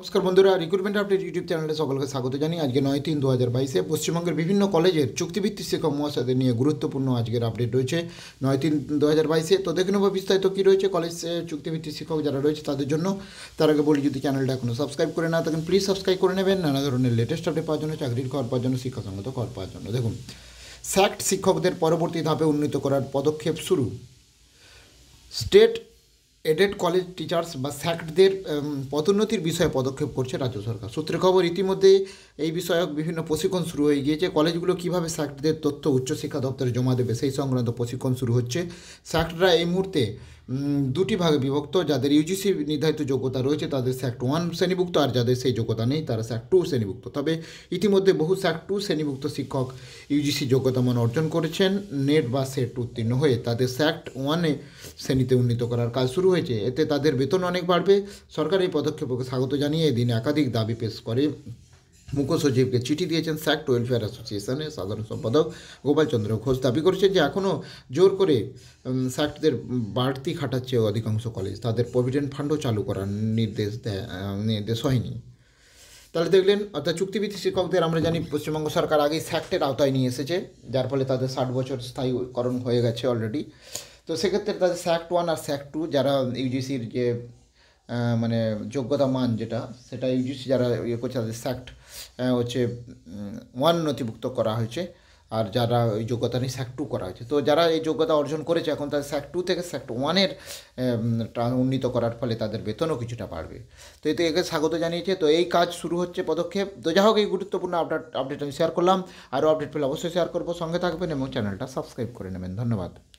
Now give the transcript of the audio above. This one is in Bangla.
নমস্কার বন্ধুরা রিক্রুটমেন্ট আপডেট ইউটিউব চ্যানেলে সকলকে স্বাগত জানিয়ে আজকে নয় তিন দু হাজার বাইশে পশ্চিমবঙ্গের বিভিন্ন কলেজের চুক্তিভিত্তিক শিক্ষক মহাশয়দের নিয়ে গুরুত্বপূর্ণ আজকের আপডেট রয়েছে নয় তিন দু হাজার বাইশে তো দেখে নেব বিস্তারিত কী রয়েছে কলেজ চুক্তিভিত্তিক শিক্ষক যারা রয়েছে তাদের জন্য তার আগে বলি যদি চ্যানেলটা এখনও সাবস্ক্রাইব করে না থাকেন প্লিজ সাবস্ক্রাইব করে নেবেন নানা ধরনের লেটেস্ট আপডেট পাওয়ার জন্য চাকরির খবর পাওয়ার জন্য শিক্ষাসঙ্গত খবর পাওয়ার জন্য দেখুন স্যাক্ট শিক্ষকদের পরবর্তী ধাপে উন্নীত করার পদক্ষেপ শুরু স্টেট এডেড কলেজ টিচার্স বা স্যাক্টদের পদোন্নতির বিষয়ে পদক্ষেপ করছে রাজ্য সরকার সূত্রে খবর ইতিমধ্যে এই বিষয়ক বিভিন্ন প্রশিক্ষণ শুরু হয়ে গিয়েছে কলেজগুলো কীভাবে স্যাক্টদের তথ্য উচ্চশিক্ষা দপ্তরে জমা দেবে সেই সংক্রান্ত প্রশিক্ষণ শুরু হচ্ছে স্যাক্টরা এই মুহূর্তে দুটি ভাগে বিভক্ত যাদের ইউজিসি নির্ধারিত যোগ্যতা রয়েছে তাদের স্যাক্ট ওয়ান শ্রেণীভুক্ত আর যাদের সেই যোগ্যতা নেই তারা স্যাক্ট টু শ্রেণীভুক্ত তবে ইতিমধ্যে বহু স্যাক্ট টু শ্রেণীভুক্ত শিক্ষক ইউজিসি যোগ্যতা মান অর্জন করেছেন নেট বা সেট উত্তীর্ণ হয়ে তাদের স্যাক্ট ওয়ানে শ্রেণীতে উন্নীত করার কাজ শুরু হয়েছে এতে তাদের বেতন অনেক বাড়বে সরকার এই পদক্ষেপকে স্বাগত জানিয়ে এদিন একাধিক দাবি পেশ করে মুখ্য সচিবকে চিঠি দিয়েছেন স্যাক্ট ওয়েলফেয়ার অ্যাসোসিয়েশনের সাধারণ সম্পাদক গোপালচন্দ্র ঘোষ দাবি করেছেন যে এখনও জোর করে স্যাক্টদের বাড়তি খাটাচ্ছে অধিকাংশ কলেজ তাদের প্রভিডেন্ট ফান্ডও চালু করার নির্দেশ নির্দেশ হয়নি তাহলে দেখলেন অর্থাৎ চুক্তিভিত্তিক শিক্ষকদের আমরা জানি পশ্চিমবঙ্গ সরকার আগেই স্যাক্টের আওতায় নিয়ে এসেছে যার ফলে তাদের ষাট বছর স্থায়ীকরণ হয়ে গেছে অলরেডি তো সেক্ষেত্রে তাদের স্যাক্ট ওয়ান আর স্যাক্ট টু যারা ইউজিসির যে মানে যোগ্যতা মান যেটা সেটা ইউজিসি যারা ইয়ে করছে তাদের স্যাক্ট হচ্ছে ওয়ান নথিভুক্ত করা হয়েছে আর যারা ওই যোগ্যতা নিয়ে স্যাক্ট টু করা হয়েছে তো যারা এই যোগ্যতা অর্জন করেছে এখন তাদের স্যাক্ট টু থেকে স্যাক্ট ওয়ানের উন্নীত করার ফলে তাদের বেতনও কিছুটা বাড়বে তো এতে একে স্বাগত জানিয়েছে তো এই কাজ শুরু হচ্ছে পদক্ষেপ তো যা হোক এই গুরুত্বপূর্ণ আপডেট আপডেট আমি শেয়ার করলাম আরও আপডেট পেলে অবশ্যই শেয়ার করবো সঙ্গে থাকবেন এবং চ্যানেলটা সাবস্ক্রাইব করে নেবেন ধন্যবাদ